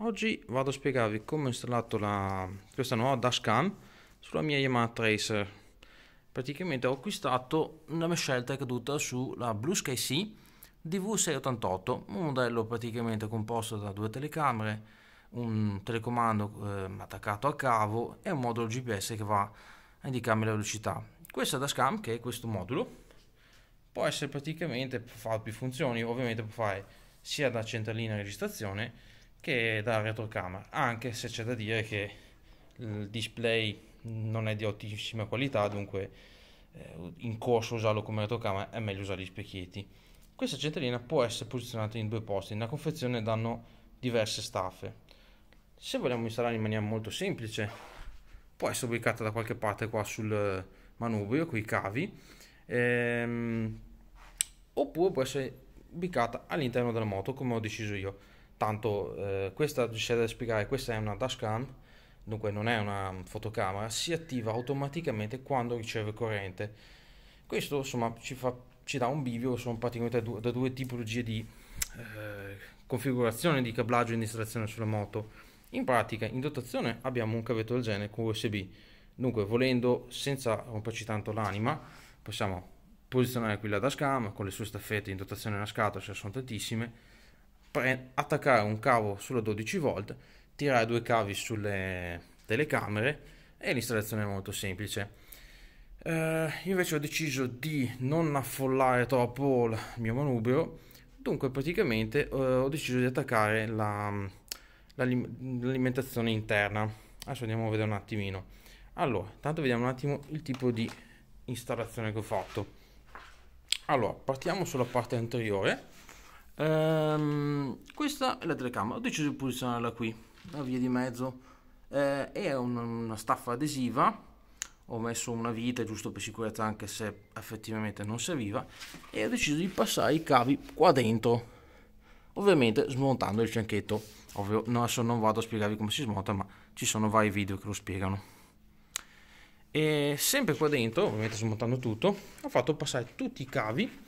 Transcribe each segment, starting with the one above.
Oggi vado a spiegarvi come ho installato la, questa nuova dashcam sulla mia Yamaha Tracer. Praticamente ho acquistato una mia scelta caduta sulla Blue Sky C DV688, un modello praticamente composto da due telecamere, un telecomando eh, attaccato a cavo e un modulo GPS che va a indicarmi la velocità. Questa dashcam, che è questo modulo, può essere praticamente, può fare più funzioni, ovviamente può fare sia da centralina registrazione che dalla retrocamera, anche se c'è da dire che il display non è di ottissima qualità, dunque eh, in corso usarlo come retrocamera è meglio usare gli specchietti. Questa centralina può essere posizionata in due posti, nella confezione danno diverse staffe. Se vogliamo installarla in maniera molto semplice, può essere ubicata da qualche parte qua sul manubrio, con i cavi, ehm, oppure può essere ubicata all'interno della moto come ho deciso io tanto eh, questa c'è da spiegare questa è una dashcam dunque non è una fotocamera si attiva automaticamente quando riceve corrente questo insomma ci, fa, ci dà un bivio sono praticamente da due, tipologie di eh, configurazione di cablaggio e installazione sulla moto in pratica in dotazione abbiamo un cavetto del genere con USB dunque volendo senza romperci tanto l'anima possiamo posizionare qui la dashcam con le sue staffette in dotazione una scatola ce ne sono tantissime attaccare un cavo sulla 12 volt, tirare due cavi sulle telecamere e l'installazione è molto semplice. Uh, io invece ho deciso di non affollare troppo il mio manubrio, dunque praticamente uh, ho deciso di attaccare l'alimentazione la, interna. Adesso andiamo a vedere un attimino. Allora, intanto vediamo un attimo il tipo di installazione che ho fatto. Allora, partiamo sulla parte anteriore Ehm, questa è la telecamera, ho deciso di posizionarla qui, la via di mezzo. Eh, è un, una staffa adesiva, ho messo una vita giusto per sicurezza anche se effettivamente non serviva e ho deciso di passare i cavi qua dentro, ovviamente smontando il fianchetto. Ovvio, no, adesso non vado a spiegarvi come si smonta, ma ci sono vari video che lo spiegano. E sempre qua dentro, ovviamente smontando tutto, ho fatto passare tutti i cavi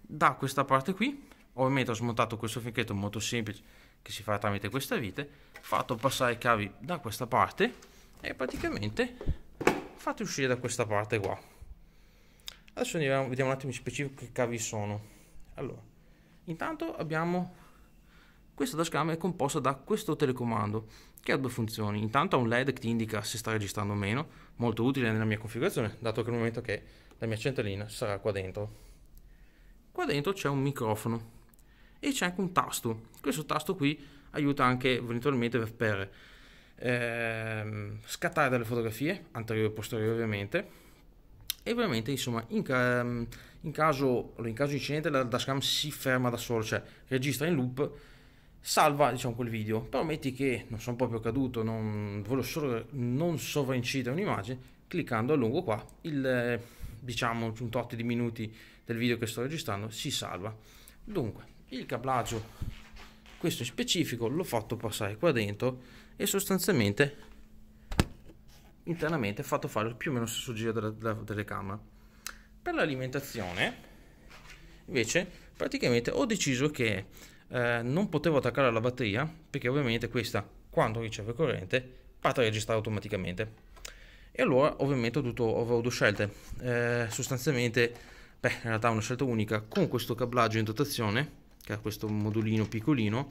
da questa parte qui ovviamente ho smontato questo finchetto molto semplice che si fa tramite questa vite fatto passare i cavi da questa parte e praticamente fate uscire da questa parte qua adesso andiamo, vediamo un attimo in specifico che cavi sono allora intanto abbiamo questa dashcam è composta da questo telecomando che ha due funzioni intanto ha un led che ti indica se sta registrando o meno molto utile nella mia configurazione dato che al momento che la mia centralina sarà qua dentro qua dentro c'è un microfono e c'è anche un tasto. Questo tasto qui aiuta anche eventualmente per ehm, scattare delle fotografie, anteriori e posteriori ovviamente, e ovviamente insomma in, ca- in, caso, in caso incidente la dashcam si ferma da solo, cioè registra in loop, salva diciamo quel video, però metti che non sono proprio caduto, non, voglio solo non sovraincidere un'immagine, cliccando a lungo qua il diciamo un tot di minuti del video che sto registrando si salva. Dunque, il cablaggio questo in specifico l'ho fatto passare qua dentro e sostanzialmente internamente fatto fare più o meno lo stesso giro della, della telecamera per l'alimentazione invece praticamente ho deciso che eh, non potevo attaccare la batteria perché ovviamente questa quando riceve corrente parte a registrare automaticamente e allora ovviamente ho avuto due scelte eh, sostanzialmente beh in realtà una scelta unica con questo cablaggio in dotazione che ha questo modulino piccolino,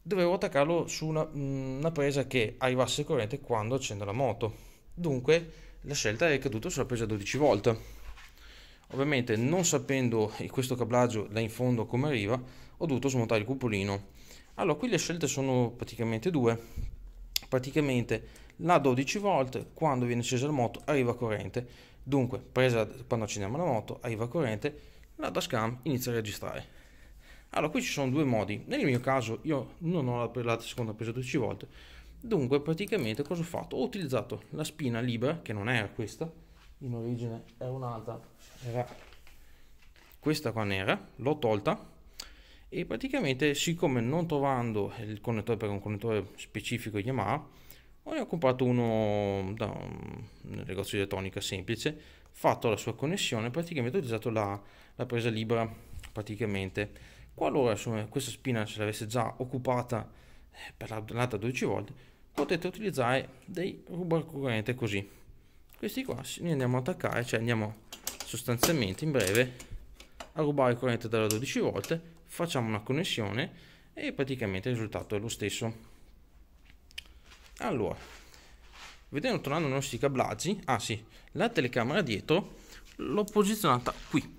dovevo attaccarlo su una, una presa che arrivasse corrente quando accendo la moto. Dunque la scelta è caduta sulla presa 12 volt. Ovviamente non sapendo questo cablaggio là in fondo come arriva, ho dovuto smontare il cupolino. Allora qui le scelte sono praticamente due. Praticamente la 12 volt quando viene accesa la moto arriva corrente. Dunque presa quando accendiamo la moto arriva corrente, la dashcam inizia a registrare. Allora, qui ci sono due modi. Nel mio caso io non ho la, la seconda presa 12 volte. dunque praticamente cosa ho fatto? Ho utilizzato la spina libera, che non era questa, in origine era un'altra, era questa qua nera, l'ho tolta e praticamente siccome non trovando il connettore per un connettore specifico Yamaha, ho comprato uno da un negozio di elettronica semplice, fatto la sua connessione, praticamente ho utilizzato la, la presa libera praticamente Qualora insomma, questa spina ce l'avesse già occupata eh, per l'altra 12 volte potete utilizzare dei rubar corrente così. Questi qua li andiamo ad attaccare, cioè andiamo sostanzialmente in breve a rubare il corrente dalla 12 volte facciamo una connessione e praticamente il risultato è lo stesso. Allora, vedendo tornando ai nostri cablaggi, ah sì, la telecamera dietro l'ho posizionata qui,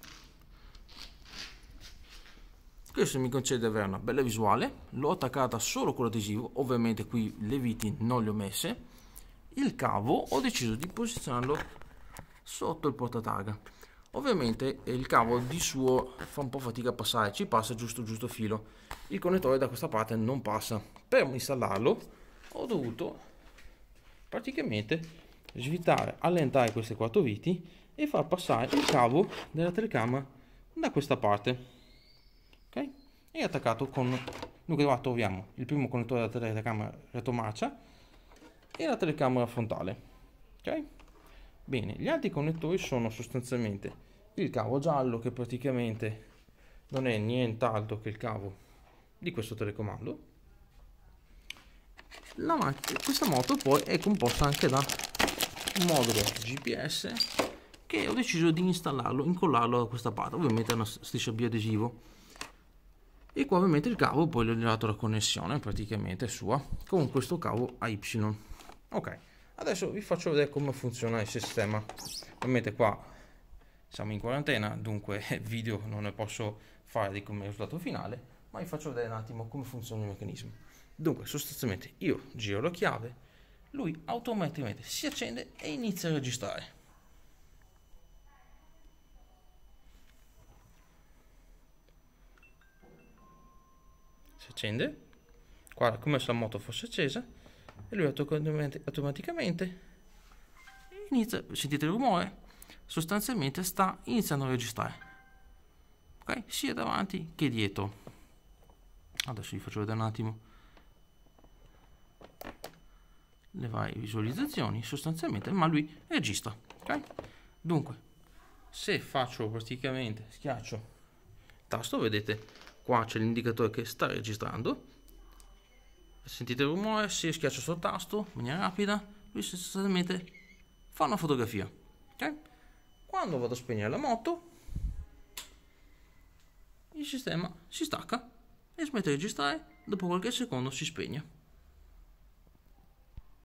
questo mi concede di avere una bella visuale l'ho attaccata solo con l'adesivo ovviamente qui le viti non le ho messe il cavo ho deciso di posizionarlo sotto il portataga ovviamente il cavo di suo fa un po' fatica a passare ci passa giusto giusto filo il connettore da questa parte non passa per installarlo ho dovuto praticamente svitare allentare queste quattro viti e far passare il cavo della telecamera da questa parte e attaccato con... Dunque qua troviamo il primo connettore della telecamera retromarcia e la telecamera frontale. Ok? Bene, gli altri connettori sono sostanzialmente il cavo giallo che praticamente non è nient'altro che il cavo di questo telecomando. questa moto poi è composta anche da un modulo GPS che ho deciso di installarlo, incollarlo a questa parte, ovviamente è una striscia biadesivo e qua ovviamente il cavo poi gli ho la connessione praticamente sua con questo cavo a Y ok adesso vi faccio vedere come funziona il sistema ovviamente qua siamo in quarantena dunque video non ne posso fare di come risultato finale ma vi faccio vedere un attimo come funziona il meccanismo dunque sostanzialmente io giro la chiave lui automaticamente si accende e inizia a registrare accende, guarda come se la moto fosse accesa e lui automaticamente inizia, sentite il rumore, sostanzialmente sta iniziando a registrare, ok? Sia davanti che dietro. Adesso vi faccio vedere un attimo le varie visualizzazioni sostanzialmente, ma lui registra, ok? Dunque, se faccio praticamente, schiaccio tasto, vedete qua c'è l'indicatore che sta registrando sentite il rumore, si schiaccia sul tasto in maniera rapida lui sostanzialmente fa una fotografia okay? quando vado a spegnere la moto il sistema si stacca e smette di registrare dopo qualche secondo si spegne